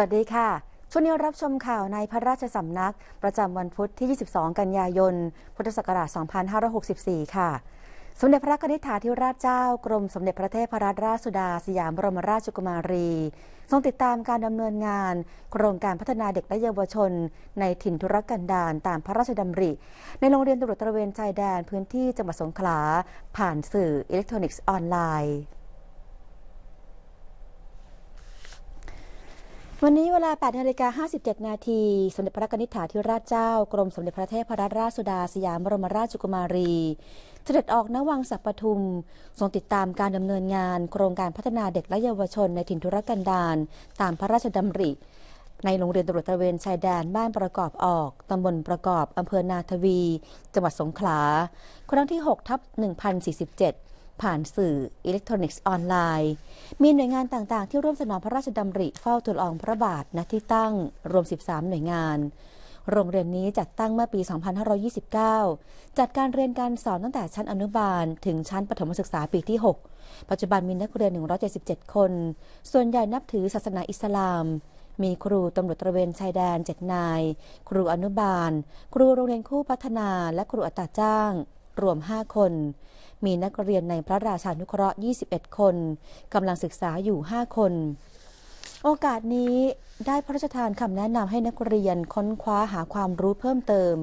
วัสดีค่ะ ช่วงนี้รับชมข่าวในพระราชสำนักประจำวันพุธที่ 22 กันยายน พุทธศักราช 2564 ค่ะ สมเด็จพระนิธิาธิราชเจ้ากรมสมเด็จพระเทพรัตนราชสุดาสยามบรมราชกุมารี ทรงติดตามการดำเนินงาน โครงการพัฒนาเด็กและเยาวชน ในถิ่นธุรกันดารตามพระราชดำริ ในโรงเรียนตำรวจตระเวนชายแดนพื้นที่จังหวัดสงขลาผ่านสื่ออิเล็กทรอนิกส์ออนไลน์วันนี้เวลา8นาฬิกา57 นาที สมเด็จพระนิธิถาธิราชเจ้ากรมสมเด็จพระเทพรัตนราชสุดาสยามบรมราชกุมารี เสด็จออกณวังสัปปทุม ทรงติดตามการดำเนินงาน โครงการพัฒนาเด็กและเยาวชนในถิ่นธุรกันดาร ตามพระราชดำริ ในโรงเรียนตำรวจตะเวนชายแดนบ้านประกอบออก ตำบลประกอบอำเภอนาทวี จังหวัดสงขลา ครั้งที่6ทับ1047ผ่านสื่ออิเล็กทรอนิกส์ออนไลน์ มีหน่วยงานต่างๆที่ร่วมสนองพระราชดำริเฝ้าทูลอองพระบาทณที่ตั้งรวม 13 หน่วยงาน โรงเรียนนี้จัดตั้งเมื่อปี 2529 จัดการเรียนการสอนตั้งแต่ชั้นอนุบาล ถึงชั้นประถมศึกษาปีที่ 6 ปัจจุบันมีนักเรียน 177 คน ส่วนใหญ่นับถือศาสนาอิสลาม มีครูตำรวจตระเวนชายแดนเจ็ดนาย ครูอนุบาล ครูโรงเรียนคู่พัฒนา และครูอัตราจ้าง รวม 5 คนมีนักเรียนในพระราชานุเคราะห์ 21 คนกำลังศึกษาอยู่ 5 คน โอกาสนี้ได้พระราชทานคำแนะนำให้นักเรียนค้นคว้าหาความรู้เพิ่มเติม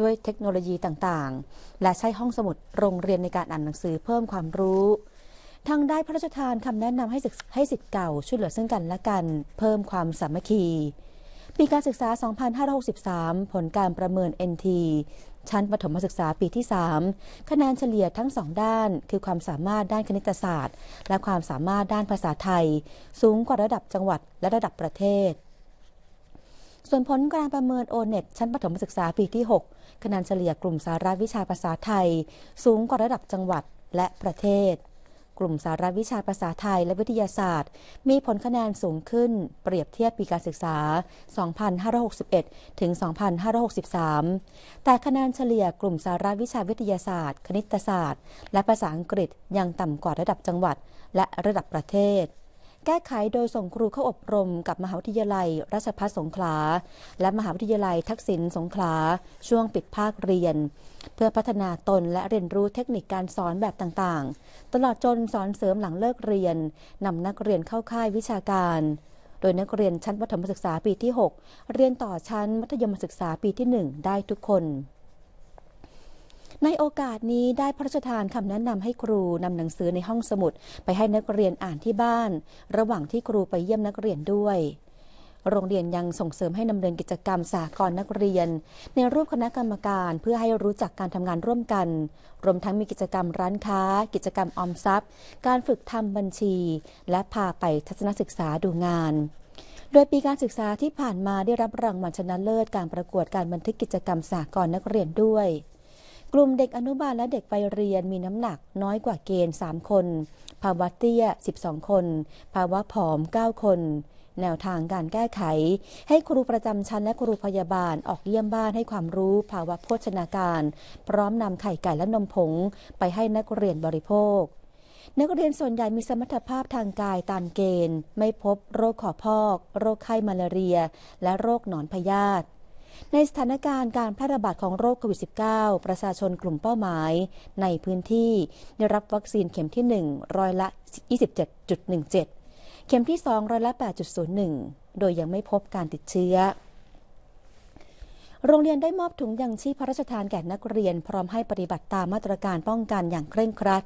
ด้วยเทคโนโลยีต่างๆ และใช้ห้องสมุดโรงเรียนในการอ่านหนังสือเพิ่มความรู้ทางได้พระราชทานคำแนะนำให้ให้สิทธิ์เก่าช่วยเหลือซึ่งกันและกันเพิ่มความสามัคคี ปีการศึกษา 2563 ผลการประเมิน NT ชั้นปฐมศึกษาปีที่3คะแนนเฉลี่ยทั้ง 2 ด้าน คือความสามารถด้านคณิตศาสตร์ และความสามารถด้านภาษาไทย สูงกว่าระดับจังหวัดและระดับประเทศ ส่วนผลการประเมินโอเน็ตชั้นปฐมศึกษาปีที่6คะแนนเฉลี่ยกลุ่มสาระวิชาภาษาไทย สูงกว่าระดับจังหวัดและประเทศกลุ่มสาระวิชาภาษาไทยและวิทยาศาสตร์ มีผลคะแนนสูงขึ้น เปรียบเทียบปีการศึกษา 2561 ถึง 2563 แต่คะแนนเฉลี่ยกลุ่มสาระวิชาวิทยาศาสตร์ คณิตศาสตร์ และภาษาอังกฤษยังต่ำกว่าระดับจังหวัด และระดับประเทศแก้ไขโดยส่งครูเข้าอบรม กับมหาวิทยาลัย ราชภัฏสงขลา และมหาวิทยาลัยทักษิณสงขลา ช่วงปิดภาคเรียน เพื่อพัฒนาตนและเรียนรู้เทคนิคการสอนแบบต่าง ๆ ตลอดจนสอนเสริมหลังเลิกเรียน นำนักเรียนเข้าค่ายวิชาการ โดยนักเรียนชั้นมัธยมศึกษาปีที่ 6 เรียนต่อชั้นมัธยมศึกษาปีที่ 1 ได้ทุกคนในโอกาสนี้ได้พระราชทานคำแนะนำให้ครูนำหนังสือในห้องสมุดไปให้นักเรียนอ่านที่บ้าน ระหว่างที่ครูไปเยี่ยมนักเรียนด้วย โรงเรียนยังส่งเสริมให้นำเนินกิจกรรมสากลนักเรียน ในรูปคณะกรรมการเพื่อให้รู้จักการทำงานร่วมกัน รวมทั้งมีกิจกรรมร้านค้า กิจกรรมออมทรัพย์ การฝึกทำบัญชี และพาไปทัศนศึกษาดูงาน โดยปีการศึกษาที่ผ่านมาได้รับรางวัลชนะเลิศการประกวดการบันทึกกิจกรรมสากลนักเรียนด้วยกลุ่มเด็กอนุบาลและเด็กไปเรียนมีน้ำหนักน้อยกว่าเกณฑ์ 3 คน ภาวะเตี้ย12 คนภาวะผอม 9 คน แนวทางการแก้ไข ให้ครูประจำชั้นและครูพยาบาลออกเยี่ยมบ้านให้ความรู้ภาวะโภชนาการ พร้อมนำไข่ไก่และนมผงไปให้นักเรียนบริโภค นักเรียนส่วนใหญ่มีสมรรถภาพทางกายตามเกณฑ์ ไม่พบโรคขอพอก โรคไข้มาลาเรีย และโรคหนอนพยาธิในสถานการณ์การแพร่ระบาดของโรคโควิด -19 ประชาชนกลุ่มเป้าหมาย ในพื้นที่ได้รับวัคซีนเข็มที่ 1ร้อยละ 27.17 เข็มที่ 2ร้อยละ 8.01 โดยยังไม่พบการติดเชื้อ โรงเรียนได้มอบถุงยังชีพพระราชทานแก่นักเรียนพร้อมให้ปฏิบัติตามมาตรการป้องกันอย่างเคร่งครัด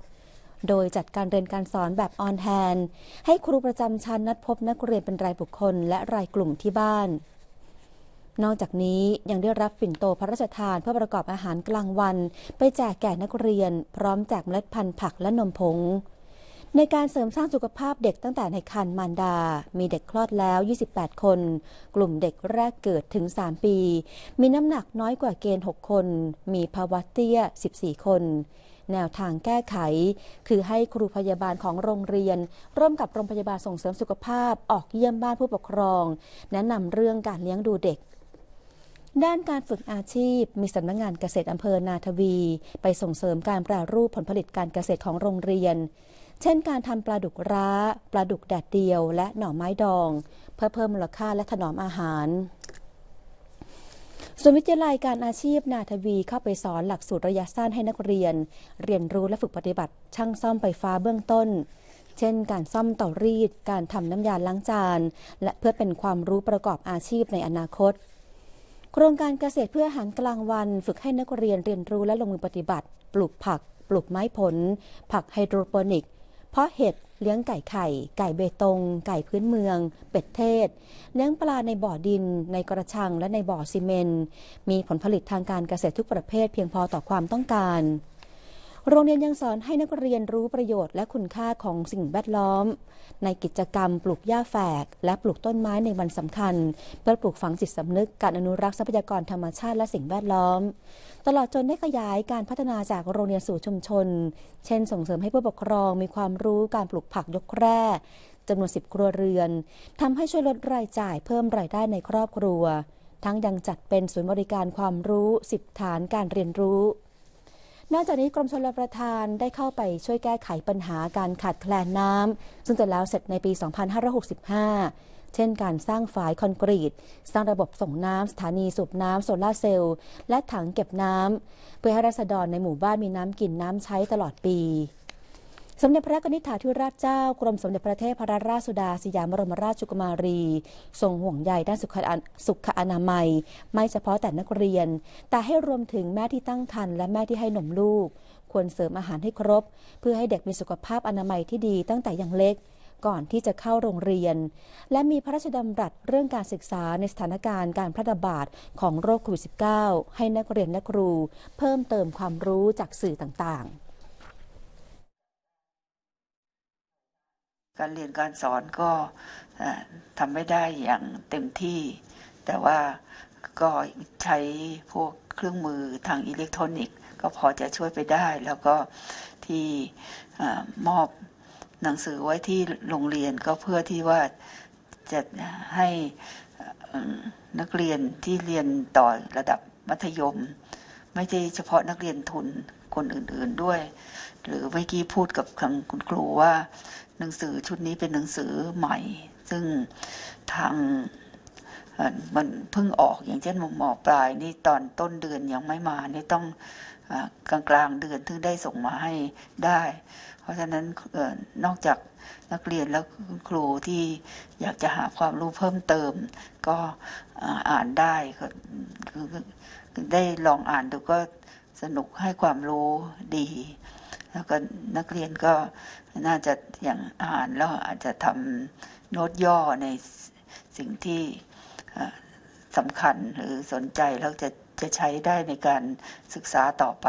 โดยจัดการเรียนการสอนแบบออนแฮนให้ครูประจำชั้นนัดพบนักเรียนเป็นรายบุคคลและรายกลุ่มที่บ้านนอกจากนี้ยังได้รับฝิ่นโตพระราชทานเพื่อประกอบอาหารกลางวัน ไปแจกแก่นักเรียน พร้อมแจกเมล็ดพันธุ์ผักและนมผงในการเสริมสร้างสุขภาพเด็กตั้งแต่ในคันมารดา มีเด็กคลอดแล้ว 28 คน กลุ่มเด็กแรกเกิดถึง 3 ปี มีน้ำหนักน้อยกว่าเกณฑ์ 6 คน มีภาวะเตี้ย 14 คน แนวทางแก้ไข คือให้ครูพยาบาลของโรงเรียน ร่วมกับโรงพยาบาลส่งเสริมสุขภาพออกเยี่ยมบ้านผู้ปกครอง แนะนำเรื่องการเลี้ยงดูเด็กด้านการฝึกอาชีพมีสำนักงงานเกษตรอำเภอนาทวี ไปส่งเสริมการแปรรูปผลผลิตการเกษตรของโรงเรียน เช่น การทำปลาดุกร้า ปลาดุกแดดเดียว และหน่อไม้ดอง เพื่อเพิ่มมูลค่าและถนอมอาหาร ส่วนวิทยาลัยการอาชีพนาทวีเข้าไปสอนหลักสูตรระยะสั้นให้นักเรียน เรียนรู้และฝึกปฏิบัติช่างซ่อมไฟฟ้าเบื้องต้น เช่น การซ่อมต่อรีด การทำน้ำยาล้างจาน และเพื่อเป็นความรู้ประกอบอาชีพในอนาคตครงการเกษตรเพื่ออาหารกลางวันฝึกให้นักเรียนเรียนรู้และลงมือปฏิบัติ ปลูกผัก ปลูกไม้ผล ผักไฮโดรโปนิกเพราะเห็ดเลี้ยงไก่ไข่ ไก่เบตง ไก่พื้นเมือง เป็ดเทศ เลี้ยงปลาในบ่อดิน ในกระชังและในบ่อซีเมนมีผลผลิตทางการเกษตรทุกประเภทเพียงพอต่อความต้องการโรงเรียนยังสอนให้นักเรียนรู้ประโยชน์และคุณค่าของสิ่งแวดล้อมในกิจกรรมปลูกหญ้าแฝกและปลูกต้นไม้ในวันสำคัญ เพื่อปลูกฝังจิตสำนึกการอนุรักษ์ทรัพยากรธรรมชาติและสิ่งแวดล้อม ตลอดจนได้ขยายการพัฒนาจากโรงเรียนสู่ชุมชน เช่นส่งเสริมให้ผู้ปกครองมีความรู้การปลูกผักยกแร่จำนวน10ครัวเรือนทำให้ช่วยลดรายจ่าย เพิ่มรายได้ในครอบครัว ทั้งยังจัดเป็นศูนย์บริการความรู้10ฐานการเรียนรู้นอกจากนี้กรมชลประทานได้เข้าไปช่วยแก้ไขปัญหาการขาดแคลนน้ำ ซึ่งจะแล้วเสร็จในปี 2565 เช่นการสร้างฝายคอนกรีต สร้างระบบส่งน้ำสถานีสูบน้ำโซลาเซลล์และถังเก็บน้ำ เพื่อให้รัษฎรในหมู่บ้านมีน้ำกินน้ำใช้ตลอดปีสมเด็จพระนิธิาธิราชเจ้า กรมสมเด็จพระเทพรัตนราชสุดาสยามบรมราชกุมารี ทรงห่วงใยด้านสุขอนามัย ไม่เฉพาะแต่นักเรียน แต่ให้รวมถึงแม่ที่ตั้งครรภ์และแม่ที่ให้นมลูก ควรเสริมอาหารให้ครบ เพื่อให้เด็กมีสุขภาพอนามัยที่ดีตั้งแต่ยังเล็ก ก่อนที่จะเข้าโรงเรียน และมีพระราชดำรัสเรื่องการศึกษาในสถานการณ์การแพร่ระบาดของโรคโควิด -19 ให้นักเรียนและครู เพิ่มเติมความรู้จากสื่อต่างๆการเรียนการสอนก็ทำไม่ได้อย่างเต็มที่ แต่ว่าก็ใช้พวกเครื่องมือทางอิเล็กทรอนิกส์ก็พอจะช่วยไปได้ แล้วก็ที่มอบหนังสือไว้ที่โรงเรียนก็เพื่อที่ว่าจะให้นักเรียนที่เรียนต่อระดับมัธยม ไม่ใช่เฉพาะนักเรียนทุนคนอื่นๆด้วย หรือเมื่อกี้พูดกับทางคุณครูว่าหนังสือชุดนี้เป็นหนังสือใหม่ ซึ่งทางมันเพิ่งออกอย่างเช่นหมอปลายนี่ตอนต้นเดือนยังไม่มานี่ต้องกลางกลางเดือนถึงได้ส่งมาให้ได้ เพราะฉะนั้นนอกจากนักเรียนและครูที่อยากจะหาความรู้เพิ่มเติม ก็อ่านได้ก็ได้ลองอ่านดูก็สนุกให้ความรู้ดีแล้วก็นักเรียนก็น่าจะอย่างอ่านแล้วอาจจะทำโน้ตย่อในสิ่งที่สำคัญหรือสนใจ แล้วจะจะใช้ได้ในการศึกษาต่อไป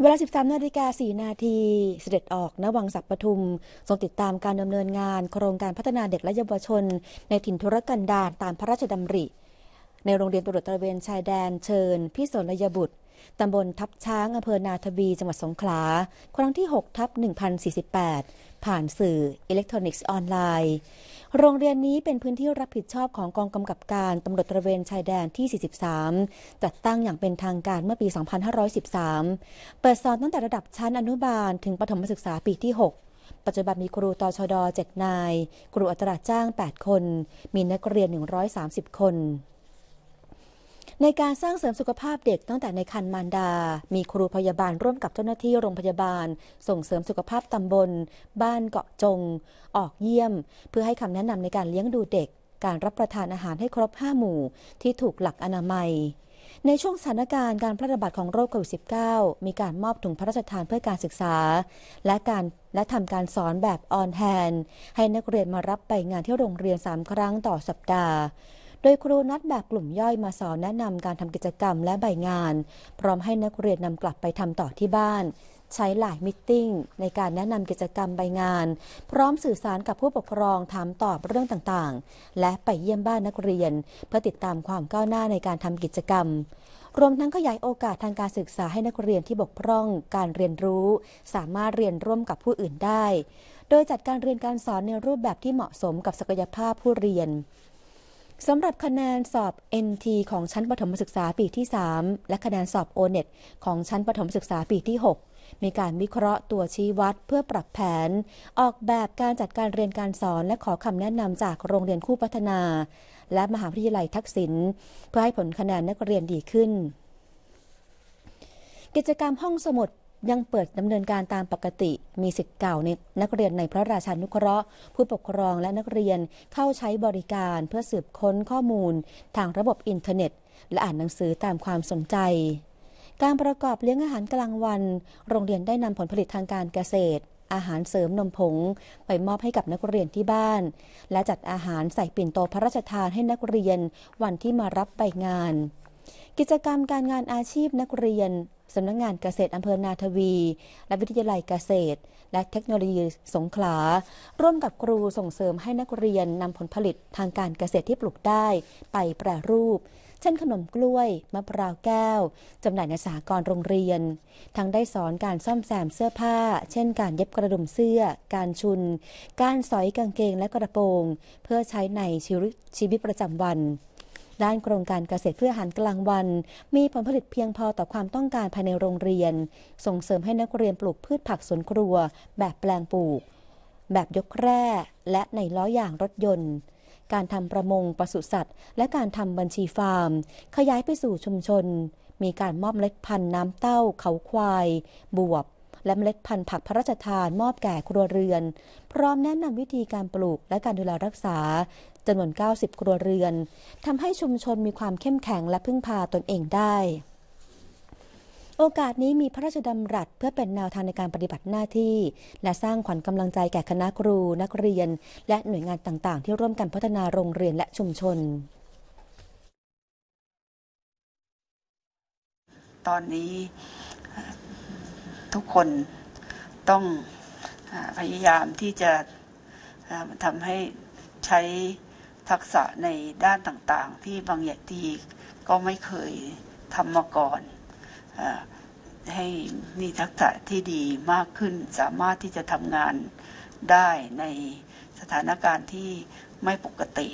เวลา 13นาฬิกา4นาทีเสด็จออกณวังสักปทุมทรงติดตามการดำเนินงาน โครงการพัฒนาเด็กและเยาวชนในถิ่นทุรกันดารตามพระราชดำริในโรงเรียนตำรวจตระเวนชายแดนเชิญพี่สนยบุตร ตำบลทับช้างอำเภอนาทบีจังหวัดสงขลา ครั้งที่6ทับ1048 ผ่านสื่ออิเล็กทรอนิกส์ออนไลน์ โรงเรียนนี้เป็นพื้นที่รับผิดชอบของกองกำกับการตำรวจตระเวนชายแดนที่ 43 จัดตั้งอย่างเป็นทางการเมื่อปี 2513 เปิดสอนตั้งแต่ระดับชั้นอนุบาลถึงประถมศึกษาปีที่ 6 ปัจจุบันมีครูตชด7นายครูอัตราจ้าง 8 คน มีนักเรียน 130 คนในการสร้างเสริมสุขภาพเด็กตั้งแต่ในคันมารดา มีครูพยาบาลร่วมกับเจ้าหน้าที่โรงพยาบาลส่งเสริมสุขภาพตำบลบ้านเกาะจงออกเยี่ยมเพื่อให้คำแนะนำในการเลี้ยงดูเด็ก การรับประทานอาหารให้ครบ 5 หมู่ที่ถูกหลักอนามัยในช่วงสถานการณ์การแพร่ระบาดของโรคโควิด -19 มีการมอบถุงพระราชทานเพื่อการศึกษาและการและทำการสอนแบบออนแฮนให้นักเรียนมารับไปงานที่โรงเรียน3ครั้งต่อสัปดาห์โดยครูนัดแบบกลุ่มย่อยมาสอนแนะนำการทำกิจกรรมและใบงาน พร้อมให้นักเรียนนำกลับไปทำต่อที่บ้าน ใช้หลายมิทติ้งในการแนะนำกิจกรรมใบงาน พร้อมสื่อสารกับผู้ปกครองถามตอบเรื่องต่างๆ และไปเยี่ยมบ้านนักเรียนเพื่อติดตามความก้าวหน้าในการทำกิจกรรม รวมทั้งขยายโอกาสทางการศึกษาให้นักเรียนที่บกพร่องการเรียนรู้ สามารถเรียนร่วมกับผู้อื่นได้ โดยจัดการเรียนการสอนในรูปแบบที่เหมาะสมกับศักยภาพผู้เรียนสำหรับคะแนนสอบ NT ของชั้นปฐมศึกษาปีที่ 3 และคะแนนสอบ o n e t ของชั้นปฐมศึกษาปีที่ 6 มีการวิเคราะห์ตัวชี้วัดเพื่อปรับแผน ออกแบบการจัดการเรียนการสอนและขอคำแนะนำจากโรงเรียนคู่พัฒนา และมหาวิทยาลัยทักษิณเพื่อให้ผลคะแนนนักเรียนดีขึ้น กิจกรรมห้องสมุดยังเปิดดำเนินการตามปกติ มีสิทธิ์เก่าในนักเรียนในพระราชานุเคราะห์ ผู้ปกครองและนักเรียนเข้าใช้บริการเพื่อสืบค้นข้อมูล ทางระบบอินเทอร์เน็ต และอ่านหนังสือตามความสนใจ การประกอบเลี้ยงอาหารกลางวัน โรงเรียนได้นำผลผลิตทางการเกษตร อาหารเสริมนมผงไปมอบให้กับนักเรียนที่บ้าน และจัดอาหารใส่ปิ่นโตพระราชทานให้นักเรียน วันที่มารับไปงาน กิจกรรมการงานอาชีพนักเรียนสำนักงงานเกษตรอำเภอนาทวี และวิทยาลัยเกษตร และเทคโนโลยีสงขลา ร่วมกับครูส่งเสริมให้นักเรียนนำผลผลิตทางการเกษตรที่ปลูกได้ไปแปรรูป เช่นขนมกล้วย มะพร้าวแก้วจำหน่ายในสากรโรงเรียน ทั้งได้สอนการซ่อมแซมเสื้อผ้า เช่น การเย็บกระดุมเสื้อการชุน การสอยกางเกงและกระโปรง เพื่อใช้ในชีวิตประจำวันด้านโครงการเกษตรเพื่ออาหารกลางวัน มีผลผลิตเพียงพอต่อความต้องการภายในโรงเรียน ส่งเสริมให้นักเรียนปลูกพืชผักสวนครัว แบบแปลงปลูก แบบยกแคร่ และในล้อยางรถยนต์ การทำประมงปศุสัตว์ และการทำบัญชีฟาร์ม ขยายไปสู่ชุมชน มีการมอบเล็ดพันธุ์น้ำเต้าเขาควาย บวบและเมล็ดพันธุ์ผักพระราชทานมอบแก่ครัวเรือน พร้อมแนะนำวิธีการปลูกและการดูแลรักษาจำนวน 90 ครัวเรือนทำให้ชุมชนมีความเข้มแข็งและพึ่งพาตนเองได้ โอกาสนี้มีพระราชดำรัสเพื่อเป็นแนวทางในการปฏิบัติหน้าที่ และสร้างขวัญกำลังใจแก่คณะครูนักเรียน และหน่วยงานต่าง ๆ ที่ร่วมกันพัฒนาโรงเรียนและชุมชน ตอนนี้ทุกคนต้องพยายามที่จะทำให้ใช้ทักษะในด้านต่างๆ ที่บางอย่างที่ก็ไม่เคยทำมาก่อนอให้มีทักษะที่ดีมากขึ้น สามารถที่จะทำงานได้ในสถานการณ์ที่ไม่ปกติ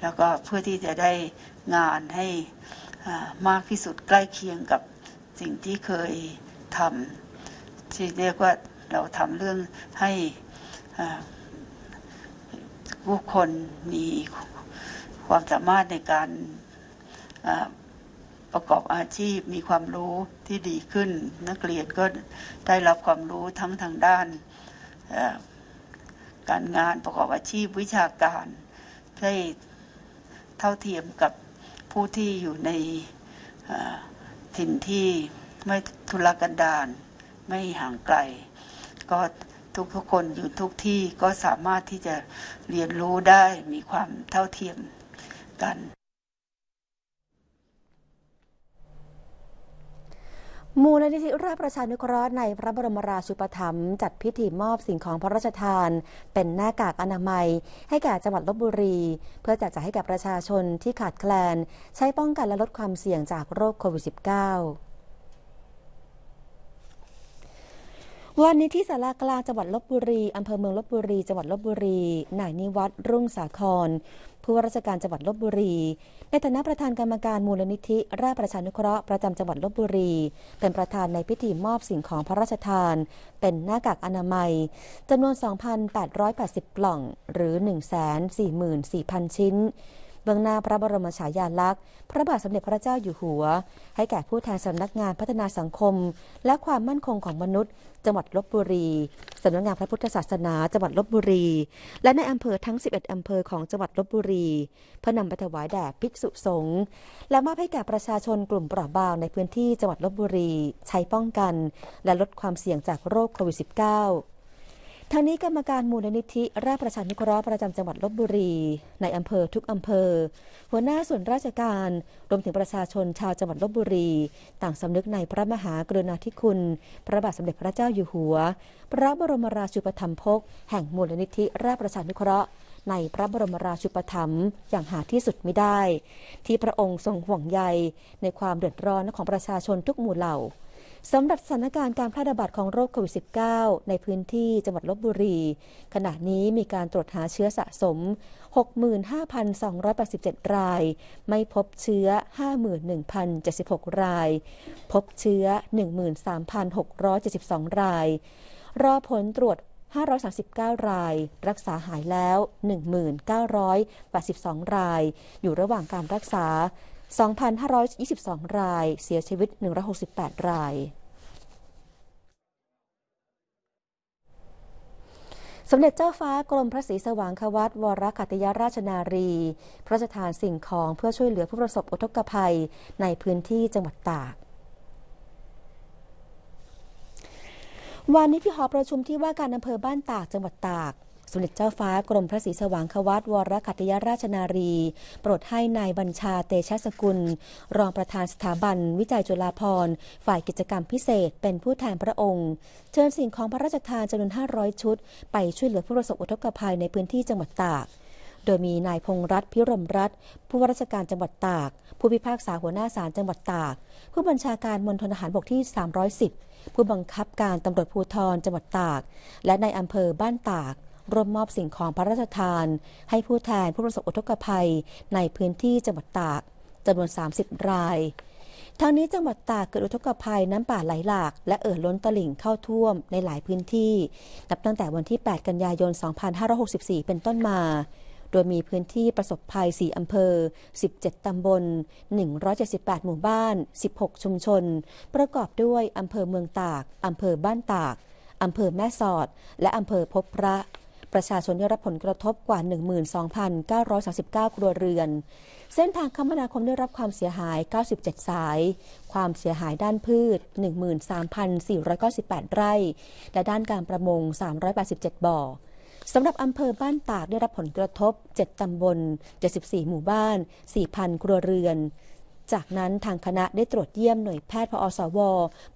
แล้วก็เพื่อที่จะได้งานให้มากที่สุดใกล้เคียงกับสิ่งที่เคยธรรมที่เรียกว่าเราทำเรื่องให้ผู้คนมีความสามารถในการประกอบอาชีพมีความรู้ที่ดีขึ้น นักเรียนก็ได้รับความรู้ทั้งทางด้านการงานประกอบอาชีพวิชาการได้เท่าเทียมกับผู้ที่อยู่ในถิ่นที่ไม่ทุรกันดารไม่ห่างไกล ก็ทุกทุกคนอยู่ทุกที่ก็สามารถที่จะเรียนรู้ได้มีความเท่าเทียมกัน มูลนิธิราชประชานุเคราะห์ในพระบรมราชูปถัมภ์จัดพิธีมอบสิ่งของพระราชทาน เป็นหน้ากากอนามัยให้แก่จังหวัดลบบุรี เพื่อแจกจ่ายให้แก่ประชาชนที่ขาดแคลน ใช้ป้องกันและลดความเสี่ยงจากโรคโควิด -19 วันนี้ที่สารากลางจังหวัดลบบุรีอำเภอเมืองลบบุรี จังหวัดลบบุรีนายนิวัตรรุ่งสาคร ผู้ว่าราชการจังหวัดลบบุรี ในฐานะประธานกรรมการมูลนิธิราชประชานุเคราะห์ประจำจังหวัดลบบุรี เป็นประธานในพิธีมอบสิ่งของพระราชทาน เป็นหน้ากากอนามัยจำนวน 2,880 กล่อง หรือ 144,000 ชิ้นเบื้องหน้าพระบรมฉายาลักษณ์ พระบาทสมเด็จพระเจ้าอยู่หัว ให้แก่ผู้แทนสำนักงานพัฒนาสังคม และความมั่นคงของมนุษย์ จังหวัดลบบุรีสำนักงานพระพุทธศาสนา จังหวัดลบบุรีและในอำเภอทั้ง 11 อำเภอของจังหวัดลบบุรีเพื่อนำไปถวายแด่ภิกษุสงฆ์และมอบให้แก่ประชาชนกลุ่มเปราะบางในพื้นที่จังหวัดลบบุรีใช้ป้องกันและลดความเสี่ยงจากโรคโควิด -19 ทางนี้กรรมการมูลนิธิ ราชประชานุเคราะห์ประจำจังหวัดลบบุรี ในอำเภอทุกอำเภอ หัวหน้าส่วนราชการรวมถึงประชาชนชาวจังหวัดลบบุรี ต่างสำนึกในพระมหากรุณาธิคุณพระบาทสมเด็จพระเจ้าอยู่หัว พระบรมราชูปถัมภก แห่งมูลนิธิ ราชประชานุเคราะห์ ในพระบรมราชูปถัมภ์อย่างหาที่สุดไม่ได้ ที่พระองค์ทรงห่วงใยในความเดือดร้อนของประชาชนทุกหมู่เหล่าสำหรับสถานการณ์การแพร่ระบาดของโรคโควิด -19 ในพื้นที่จังหวัดลบบุรี ขณะนี้มีการตรวจหาเชื้อสะสม 65,287 ราย ไม่พบเชื้อ 51,076 ราย พบเชื้อ 13,672 ราย รอผลตรวจ 539 ราย รักษาหายแล้ว 1 9 8 2 ราย อยู่ระหว่างการรักษา2,522 ราย เสียชีวิต 168 ราย สมเด็จเจ้าฟ้ากรมพระศรีสว่างควัตวรคัติยราชนารี พระราชทานสิ่งของเพื่อช่วยเหลือผู้ประสบอุทกภัยในพื้นที่จังหวัดตาก วันนี้ที่หอประชุมที่ว่าการอำเภอบ้านตากจังหวัดตากสมเด็จเจ้าฟ้ากรมพระศรีสว่างควัตวรคัตยราชนารี โปรดให้ในายบัญชาเตชะสกุล รองประธานสถาบัน วิจัยจุฬาภรณ์ ฝ่ายกิจกรรมพิเศษเป็นผู้แทนพระองค์ เชิญสิ่งของพระราชทาน จำนวน500 ชุด ไปช่วยเหลือผู้ประสบอุทกภัย ในพื้นที่จังหวัดตาก โดยมีนายพงรัฐพิรมรัฐผู้ว่าราชการจังหวัดตาก ผู้พิพากษาหัวหน้าศาลจังหวัดตาก ผู้บัญชาการมณฑลทหารบกที่ 310 ผู้บังคับการตำรวจภูธรจังหวัดตาก และในอำเภอบ้านตากร่วมมอบสิ่งของพระราชทาน ให้ผู้แทนผู้ประสบอุทกภัยในพื้นที่จังหวัดตากจำนวน 30 รายทางนี้จังหวัดตากเกิดอุทกภัยน้ำป่าไหลหลาก และเอ่อล้นตลิ่งเข้าท่วมในหลายพื้นที่นับตั้งแต่วันที่ 8 กันยายน 2564 เป็นต้นมา โดยมีพื้นที่ประสบภัย 4อำเภอ 17ตำบล 178 หมู่บ้าน 16 ชุมชน ประกอบด้วยอำเภอเมืองตากอำเภอบ้านตากอำเภอแม่สอด และอำเภอพบพระประชาชนได้รับผลกระทบกว่า 12,939 ครัวเรือน เส้นทางคมนาคมได้รับความเสียหาย 97 สาย ความเสียหายด้านพืช 13,498 ไร่ และด้านการประมง 387 บ่อ สำหรับอำเภอบ้านตากได้รับผลกระทบ 7 ตำบล 74 หมู่บ้าน 4,000 ครัวเรือน จากนั้นทางคณะได้ตรวจเยี่ยมหน่วยแพทย์พอสว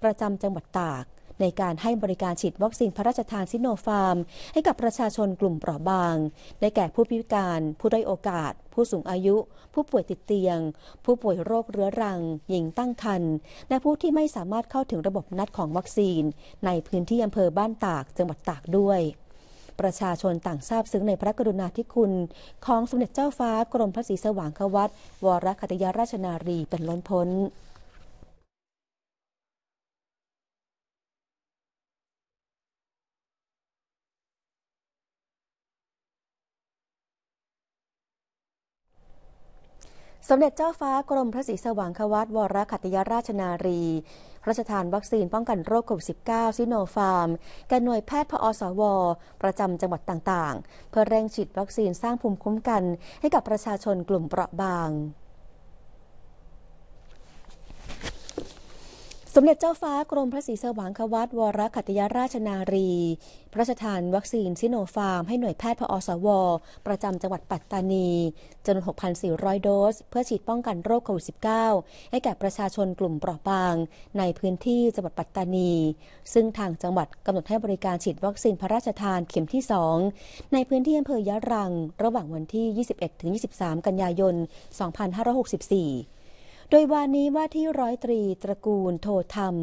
ประจำจังหวัดตากในการให้บริการฉีดวัคซีนพระราชทานซิโนฟาร์ม ให้กับประชาชนกลุ่มเปราะบางได้แก่ผู้พิการ ผู้ได้โอกาส ผู้สูงอายุ ผู้ป่วยติดเตียง ผู้ป่วยโรคเรื้อรัง หญิงตั้งครรภ์และผู้ที่ไม่สามารถเข้าถึงระบบนัดของวัคซีนในพื้นที่อำเภอบ้านตากจังหวัดตากด้วย ประชาชนต่างทราบซึ้งในพระกรุณาธิคุณ ของสมเด็จเจ้าฟ้ากรมพระศรีสว่างควัตวรคัตยาราชนารีเป็นล้นพ้นสมเด็จเจ้าฟ้ากรมพระศรีสว่างควัตวรคัตยาราชนารีพระราชทานวัคซีนป้องกันโรคโควิด -19 ซิโนฟาร์มแก่หน่วยแพทย์พอสวประจำจังหวัดต่างๆ เพื่อเร่งฉีดวัคซีนสร้างภูมิคุ้มกันให้กับประชาชนกลุ่มเปราะบางมเด็จเจ้าฟ้ากรมพระศรีสว่างควัตวรคัตยราชนารี พระราชทานวัคซีน ซิโนฟาร์ม ให้หน่วยแพทย์พอสวประจำจังหวัดปัตตานีจำนวน 6,400 โดส เพื่อฉีดป้องกันโรคโควิด -19 ให้แก่ประชาชนกลุ่มเปราะบาง ในพื้นที่จังหวัดปัตตานี ซึ่งทางจังหวัดกำหนดให้บริการฉีดวัคซีนพระราชทานเข็มที่ 2 ในพื้นที่อำเภอยะรัง ระหว่างวันที่ 21-23 กันยายน 2564โดยวานี้ว่าที่ร้อยตรีตระกูลโทธรรม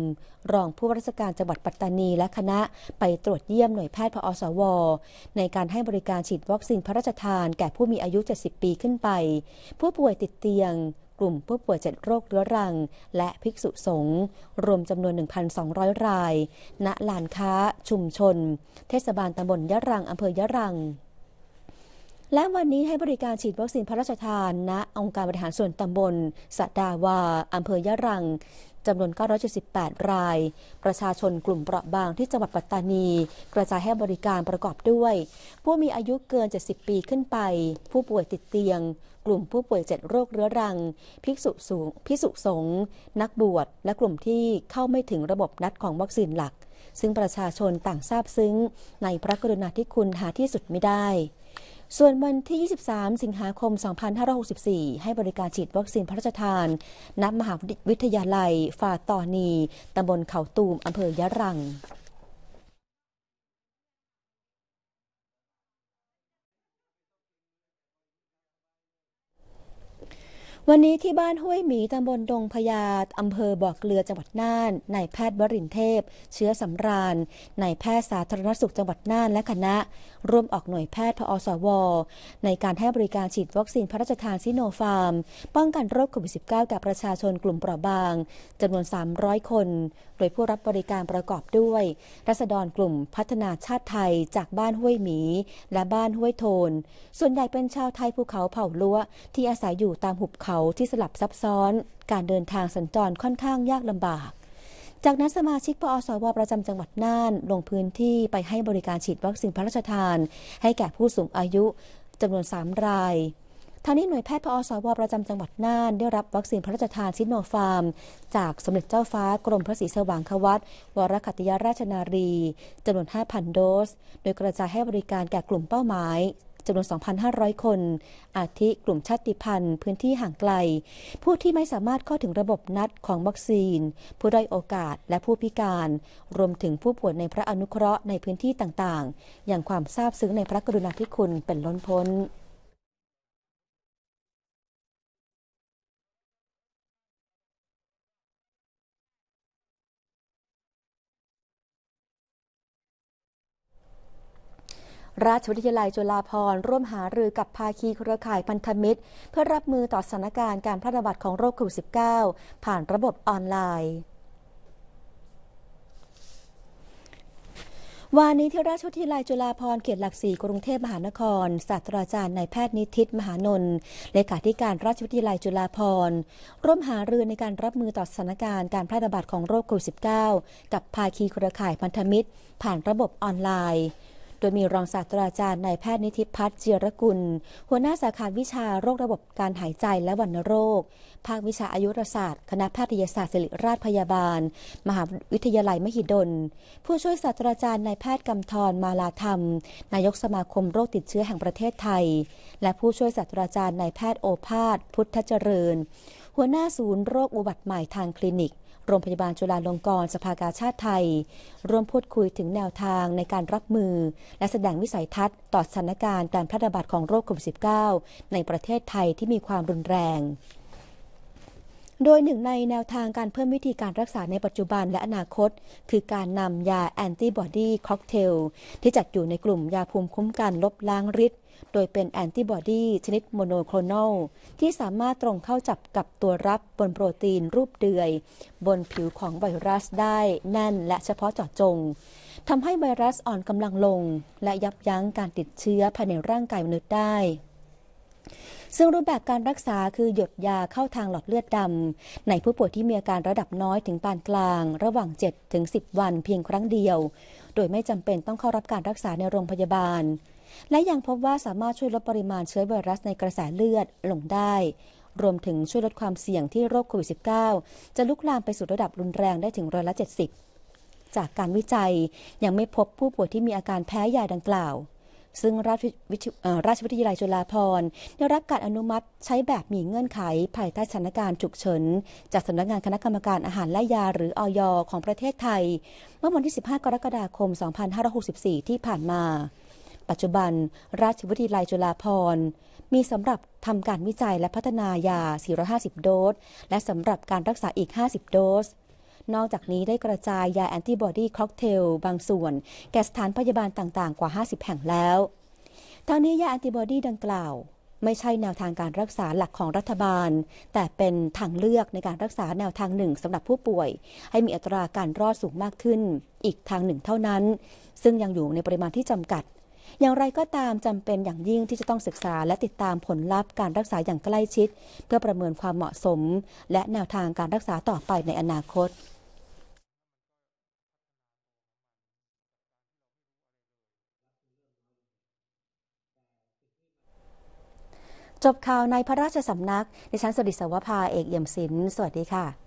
รองผู้ว่าราชการจังหวัดปัตตานีและคณะไปตรวจเยี่ยมหน่วยแพทย์พอสวในการให้บริการฉีดวัคซีนพระราชทานแก่ผู้มีอายุ 70 ปีขึ้นไป ผู้ป่วยติดเตียง กลุ่มผู้ป่วยเจ็ดโรคเรื้อรังและภิกษุสงฆ์รวมจำนวน 1,200 ราย ณลานค้า ชุมชน เทศบาลตำบลยะรังอำเภอยะรังและวันนี้ให้บริการฉีดวัคซีนพระราชทานณองค์การบริหารส่วนตำบลสะดาวาอำเภอยะรังจำนวน 978 ราย ประชาชนกลุ่มเปราะบางที่จังหวัดปัตตานี กระจายให้บริการประกอบด้วย ผู้มีอายุเกิน 70 ปีขึ้นไป ผู้ป่วยติดเตียง กลุ่มผู้ป่วย7โรคเรื้อรังภิกษุสูงภิกษุสงฆ์นักบวชและกลุ่มที่เข้าไม่ถึงระบบนัดของวัคซีนหลัก ซึ่งประชาชนต่างทราบซึ้งในพระกรุณาธิคุณหาที่สุดไม่ได้ส่วนวันที่ 23 สิงหาคม 2564 ให้บริการฉีดวัคซีนพระราชทาน ณ มหาวิทยาลัยฝาตอนี ตำบลเขาตูม อำเภอยะรัง วันนี้ที่บ้านห้วยหมีตำบลดงพญาอำเภอบ่อเกลือจังหวัดน่าน นายแพทย์วรินเทพ เชื้อสำราญนายแพทย์สาธารณสุขจังหวัดน่านและคณะร่วมออกหน่วยแพทย์พอสว ในการให้บริการฉีดวัคซีนพระราชทานซิโนฟาร์ม ป้องกันโรคโควิด -19 กับประชาชนกลุ่มเปราะบางจำนวน 300 คนโดยผู้รับบริการประกอบด้วยรัษฎรกลุ่มพัฒนาชาติไทยจากบ้านห้วยหมี และบ้านห้วยโทน ส่วนใหญ่เป็นชาวไทยภูเขาเผ่าลัวที่อาศัยอยู่ตามหุบเขาที่สลับซับซ้อน การเดินทางสัญจรค่อนข้างยากลำบากจากนั้นสมาชิกปอสวประจำจังหวัดน่าน ลงพื้นที่ไปให้บริการฉีดวัคซีนพระราชทาน ให้แก่ผู้สูงอายุจำนวน 3 รายทางนี้หน่วยแพทย์พอสวประจำจังหวัดน่านได้รับวัคซีนพระราชทานซิโนฟาร์มจากสมเด็จเจ้าฟ้ากรมพระศรีสว่างควัตวรคัตยาราชนารีจำนวน5,000โดสโดยกระจายให้บริการแก่กลุ่มเป้าหมายจำนวน2,500 คน อาทิ กลุ่มชาติพันธุ์ พื้นที่ห่างไกล ผู้ที่ไม่สามารถเข้าถึงระบบนัดของวัคซีน ผู้ด้อยโอกาสและผู้พิการ รวมถึงผู้ป่วยในพระอนุเคราะห์ในพื้นที่ต่าง ๆ อย่างความซาบซึ้งในพระกรุณาธิคุณเป็นล้นพ้นราชวิทยาลัยจุฬาภรณ์ร่วมหารือกับภาคีเครือข่ายพันธมิตร เพื่อรับมือต่อสถานการณ์การแพร่ระบาดของโรคโควิด -19 ผ่านระบบออนไลน์วานนี้ที่ราชวิทยาลัยจุฬาภรณ์เขตหลักสี่กรุงเทพมหานคร ศาสตราจารย์นายแพทย์นิติศมหานนท์เลขาธิการราชวิทยาลัยจุฬาภรณ์ร่วมหารือในการรับมือต่อสถานการณ์การแพร่ระบาดของโรคโควิด -19 กับภาคีเครือข่ายพันธมิตร ผ่านระบบออนไลน์ดยมีรองศาสตราจารย์นายแพทย์นิติพัฒน์เจียรกุล หัวหน้าสาขาวิชาโรคระบบการหายใจและวัณโรค ภาควิชาอายุรศาสตร์ คณะแพทยศาสตร์ศิริราชพยาบาล มหาวิทยาลัยมหิดล ผู้ช่วยศาสตราจารย์นายแพทย์กำธรมาลาธรรม นายกสมาคมโรคติดเชื้อแห่งประเทศไทย และผู้ช่วยศาสตราจารย์นายแพทย์โอภาสพุทธเจริญ หัวหน้าศูนย์โรคอุบัติใหม่ทางคลินิกโรงพยาบาลจุฬาลงกรณ์สภากาชาติไทย ร่วมพูดคุยถึงแนวทางในการรับมือและแสดงวิสัยทัศน์ ต่อสถานการณ์การแพร่ระบาดของโรคโควิด -19 ในประเทศไทยที่มีความรุนแรง โดยหนึ่งในแนวทางการเพิ่มวิธีการรักษาในปัจจุบันและอนาคต คือการนำยาแอนติบอดีค็อกเทลที่จัดอยู่ในกลุ่มยาภูมิคุ้มกันลบล้างฤทธิโดยเป็นแอนติบอดีชนิดโมโนโคลนอลที่สามารถตรงเข้าจับกับตัวรับบนโปรตีนรูปเดือย บนผิวของไวรัสได้ แน่นและเฉพาะเจาะจงทำให้ไวรัสอ่อนกำลังลง และยับยั้งการติดเชื้อภายในร่างกายมนุษย์ได้ ซึ่งรูปแบบการรักษาคือหยดยาเข้าทางหลอดเลือดดำในผู้ป่วยที่มีอาการระดับน้อยถึงปานกลาง ระหว่าง7ถึง10 วัน เพียงครั้งเดียว โดยไม่จำเป็นต้องเข้ารับการรักษาในโรงพยาบาลและยังพบว่าสามารถช่วยลดปริมาณเชื้อไวรัสในกระแสเลือดลงได้ รวมถึงช่วยลดความเสี่ยงที่โรคโควิด -19 จะลุกลามไปสู่ระดับรุนแรงได้ถึงร้อยละ70 จากการวิจัยยังไม่พบผู้ป่วยที่มีอาการแพ้ยาดังกล่าว ซึ่งราชวิทยาลัยจุฬาภรณ์ได้รับการอนุมัติใช้แบบมีเงื่อนไขภายใต้สถานการณ์ฉุกเฉินจากสำนักงานคณะกรรมการอาหารและยาหรือออยของประเทศไทยเมื่อวันที่15กรกฎาคม2564ที่ผ่านมาปัจจุบันราชวิทยาลัยจุฬาภรณ์มีสำหรับทำการวิจัยและพัฒนายา 450 โดส และสำหรับการรักษาอีก 50 โดส นอกจากนี้ได้กระจายยาแอนติบอดีค็อกเทลบางส่วน แก่สถานพยาบาลต่าง ๆ กว่า 50 แห่งแล้ว ทั้งนี้ยาแอนติบอดีดังกล่าว ไม่ใช่แนวทางการรักษาหลักของรัฐบาล แต่เป็นทางเลือกในการรักษาแนวทางหนึ่งสำหรับผู้ป่วย ให้มีอัตราการรอดสูงมากขึ้น อีกทางหนึ่งเท่านั้น ซึ่งยังอยู่ในปริมาณที่จำกัดอย่างไรก็ตามจำเป็นอย่างยิ่งที่จะต้องศึกษาและติดตามผลลัพธ์การรักษาอย่างใกล้ชิด เพื่อประเมินความเหมาะสม และแนวทางการรักษาต่อไปในอนาคต จบข่าวในพระราชสำนักในชั้นสดิสวภาเอกเอี่ยมศิลป์สวัสดีค่ะ